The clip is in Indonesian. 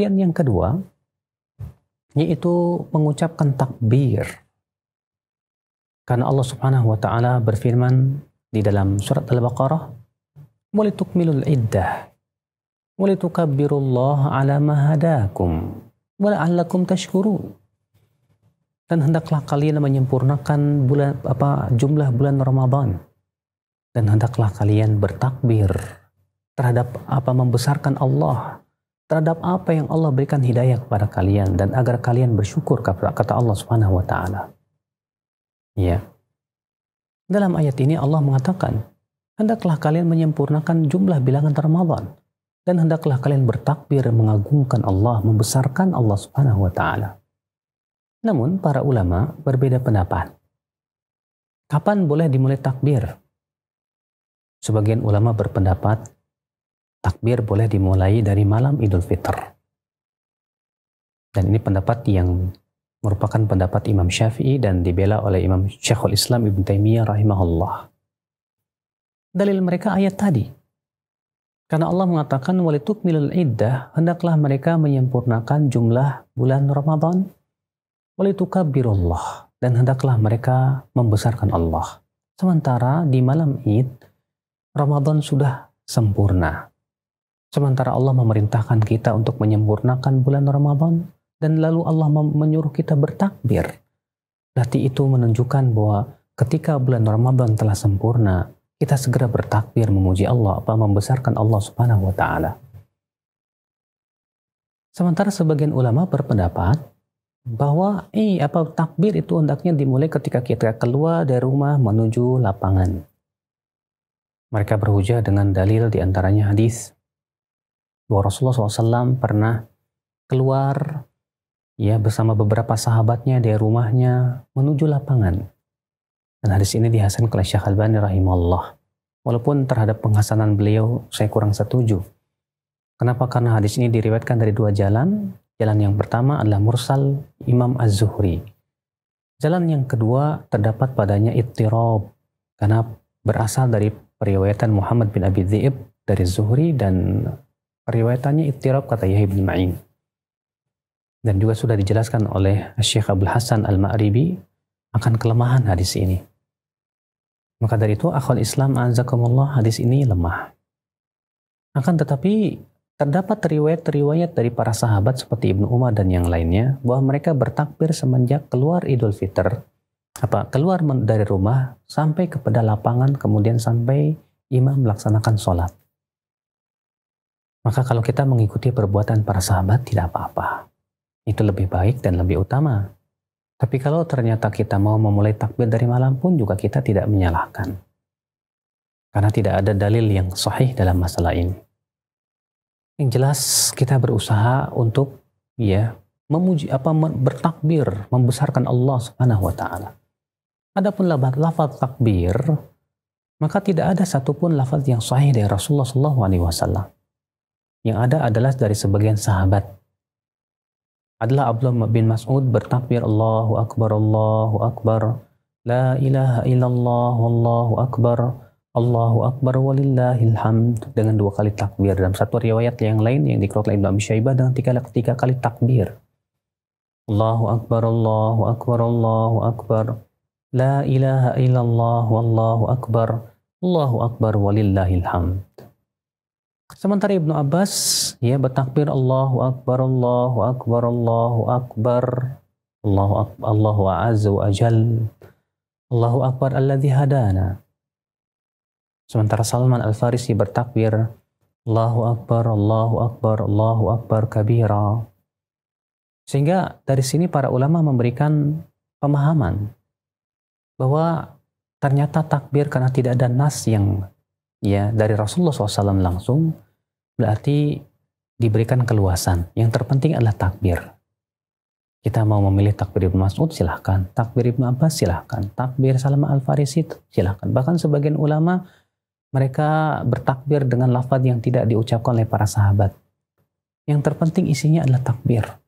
Kemudian yang kedua, yaitu mengucapkan takbir. Karena Allah Subhanahu wa taala berfirman di dalam surat Al-Baqarah, "Walitukmilul iddah walitukabbirullah 'ala ma hadakum wa la'allakum tashkurun." Dan hendaklah kalian menyempurnakan bulan apa jumlah bulan Ramadan dan hendaklah kalian bertakbir terhadap apa membesarkan Allah terhadap apa yang Allah berikan hidayah kepada kalian dan agar kalian bersyukur kata Allah Subhanahu wa taala. Ya. Dalam ayat ini Allah mengatakan, hendaklah kalian menyempurnakan jumlah bilangan Ramadan dan hendaklah kalian bertakbir mengagungkan Allah, membesarkan Allah Subhanahu wa taala. Namun para ulama berbeda pendapat. Kapan boleh dimulai takbir? Sebagian ulama berpendapat takbir boleh dimulai dari malam Idul Fitr. Dan ini pendapat yang merupakan pendapat Imam Syafi'i dan dibela oleh Imam Syekhul Islam Ibn Taimiyah rahimahullah. Dalil mereka ayat tadi. Karena Allah mengatakan walituk milul iddah, hendaklah mereka menyempurnakan jumlah bulan Ramadan. Walitukabbirullah, dan hendaklah mereka membesarkan Allah. Sementara di malam Id, Ramadan sudah sempurna. Sementara Allah memerintahkan kita untuk menyempurnakan bulan Ramadan dan lalu Allah menyuruh kita bertakbir. Berarti itu menunjukkan bahwa ketika bulan Ramadan telah sempurna, kita segera bertakbir memuji Allah, apa membesarkan Allah Subhanahu wa taala. Sementara sebagian ulama berpendapat bahwa eh apa takbir itu hendaknya dimulai ketika kita keluar dari rumah menuju lapangan. Mereka berhujah dengan dalil diantaranya hadis bahwa Rasulullah SAW pernah keluar ya bersama beberapa sahabatnya dari rumahnya menuju lapangan. Dan hadis ini dihasan oleh Syekh Al-Bani rahimahullah. Walaupun terhadap penghasanan beliau saya kurang setuju. Kenapa? Karena hadis ini diriwayatkan dari dua jalan. Jalan yang pertama adalah Mursal Imam Az-Zuhri. Jalan yang kedua terdapat padanya ittirob karena berasal dari periwayatan Muhammad bin Abi Dhi'ib dari Zuhri dan riwayatannya ittirab kata Yahya bin Ma'in. Dan juga sudah dijelaskan oleh Syekh Abdul Hasan Al-Ma'ribi akan kelemahan hadis ini. Maka dari itu akhwal Islam azakumullah hadis ini lemah. Akan tetapi terdapat riwayat-riwayat dari para sahabat seperti Ibnu Umar dan yang lainnya bahwa mereka bertakbir semenjak keluar Idul Fitr apa keluar dari rumah sampai kepada lapangan kemudian sampai imam melaksanakan sholat. Maka kalau kita mengikuti perbuatan para sahabat tidak apa-apa. Itu lebih baik dan lebih utama. Tapi kalau ternyata kita mau memulai takbir dari malam pun juga kita tidak menyalahkan. Karena tidak ada dalil yang sahih dalam masalah ini. Yang jelas kita berusaha untuk ya memuji apa bertakbir, membesarkan Allah Subhanahu wa taala. Adapun lafaz takbir, maka tidak ada satupun lafaz yang sahih dari Rasulullah SAW yang ada adalah dari sebagian sahabat. Adalah Abdullah bin Mas'ud bertakbir Allahu Akbar, Allahu Akbar, La ilaha illallah, Allahu Akbar, Allahu Akbar, walillahil dengan dua kali takbir. Dalam satu riwayat yang lain yang dikeluarkan Ibn Abi Syaibah dengan tiga, tiga kali takbir. Allahu Akbar, Allahu Akbar, Allahu Akbar, La ilaha illallah, Allahu Akbar, Allahu Akbar, walillahil Sementara Ibnu Abbas ya bertakbir Allahu Akbar, Allahu Akbar, Allahu Akbar, Allahu Akbar, Allahu Azza wa Jal Allahu Akbar alladhi hadana. Sementara Salman Al-Farisi bertakbir, Allahu Akbar, Allahu Akbar, Allahu Akbar kabira. Sehingga dari sini para ulama memberikan pemahaman bahwa ternyata takbir karena tidak ada nas yang ya dari Rasulullah SAW langsung berarti diberikan keluasan. Yang terpenting adalah takbir. Kita mau memilih takbir Ibnu Mas'ud silahkan, takbir Ibnu Abbas silahkan, takbir Salma Al-Farisi silahkan. Bahkan sebagian ulama mereka bertakbir dengan lafaz yang tidak diucapkan oleh para sahabat. Yang terpenting isinya adalah takbir.